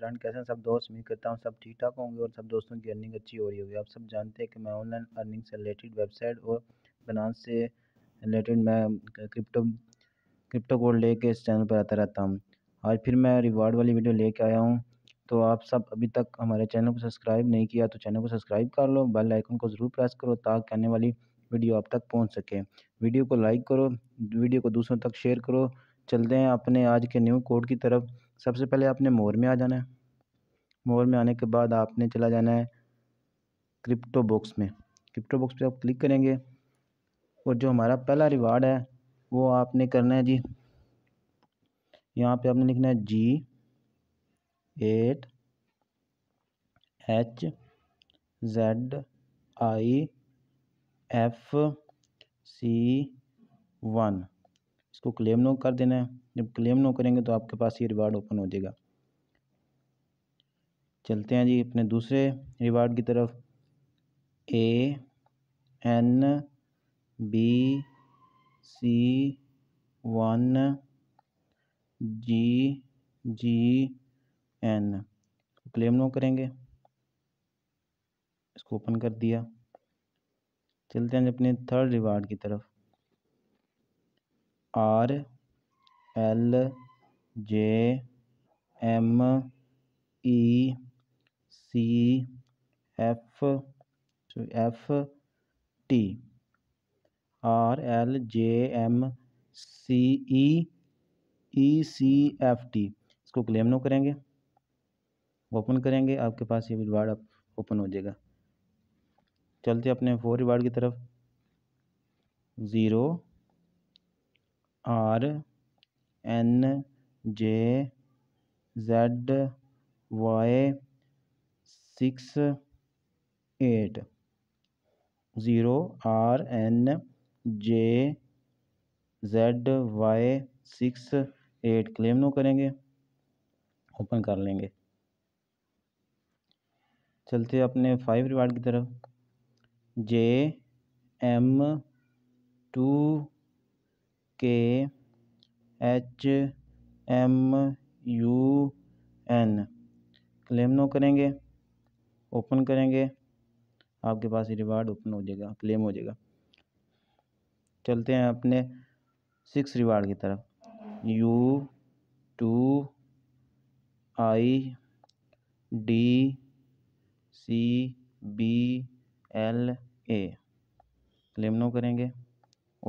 friend कैसे हैं सब दोस्त मिल करता हूँ सब ठीक ठाक होंगे और सब दोस्तों की अर्निंग अच्छी हो रही होगी आप सब जानते हैं कि मैं ऑनलाइन अर्निंग से रिलेटेड वेबसाइट और बनास से रिलेटेड मैं क्रिप्टो क्रिप्टो कोड लेके इस चैनल पर आता रहता हूँ आज फिर मैं रिवार्ड वाली वीडियो लेके आया हूँ तो आप सब अभी तक हमारे चैनल को सब्सक्राइब नहीं किया तो चैनल को सब्सक्राइब कर लो बेल आइकन को ज़रूर प्रेस करो ताकि आने वाली वीडियो आप तक पहुँच सके वीडियो को लाइक करो वीडियो को दूसरों तक शेयर करो चलते हैं अपने आज के न्यू कोड की तरफ सबसे पहले आपने मोर में आ जाना है मोर में आने के बाद आपने चला जाना है क्रिप्टो बॉक्स में क्रिप्टो बॉक्स पे आप क्लिक करेंगे और जो हमारा पहला रिवार्ड है वो आपने करना है जी यहाँ पे आपने लिखना है G eight H Z I F C one इसको क्लेम नो कर देना है जब क्लेम नो करेंगे तो आपके पास ये रिवार्ड ओपन हो जाएगा चलते हैं जी अपने दूसरे रिवार्ड की तरफ A N B C one G G N claim now करेंगे इसको ओपन कर दिया चलते हैं अपने थर्ड रिवार्ड की तरफ R L J M E C F F T R L J M C E E C F T इसको क्लेम नो करेंगे ओपन करेंगे आपके पास ये रिवार्ड आप ओपन हो जाएगा चलते अपने फोर रिवार्ड की तरफ zero R N J Z Y six eight zero R N J Z Y six eight claim now करेंगे ओपन कर लेंगे चलते अपने फाइव रिवार्ड की तरफ J M two K H M U N claim now करेंगे open करेंगे आपके पास रिवार्ड ओपन हो जाएगा क्लेम हो जाएगा चलते हैं अपने सिक्स रिवार्ड की तरफ U two I D C B L A claim now करेंगे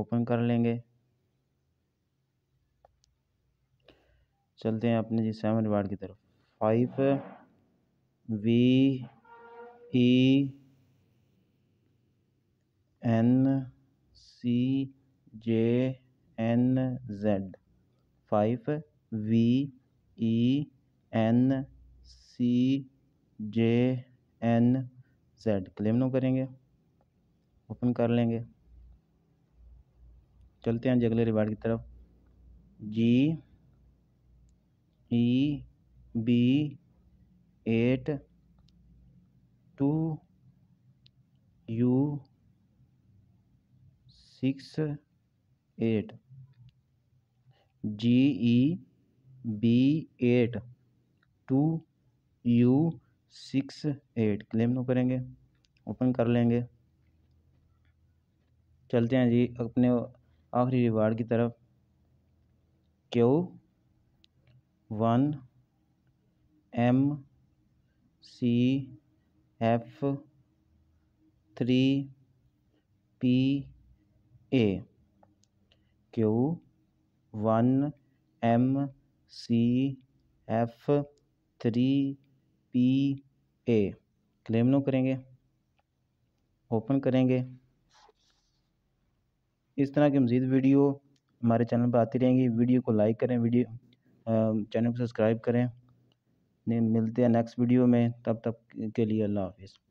ओपन कर लेंगे चलते हैं अपने जी सेवन वार्ड की तरफ five V E N C J N Z five V E N C J N Z claim now करेंगे open कर लेंगे चलते हैं जी अगले रिवार्ड की तरफ G E B eight two U six eight G E B eight two U six eight claim now करेंगे ओपन कर लेंगे चलते हैं जी अपने आखिरी रिवार्ड की तरफ Q one M C F three P A Q one M C F three P A claim now करेंगे ओपन करेंगे इस तरह की मज़ीद वीडियो हमारे चैनल पर आती रहेंगी वीडियो को लाइक करें वीडियो चैनल को सब्सक्राइब करें मिलते हैं नेक्स्ट वीडियो में तब तक के लिए अल्लाह हाफ़िज़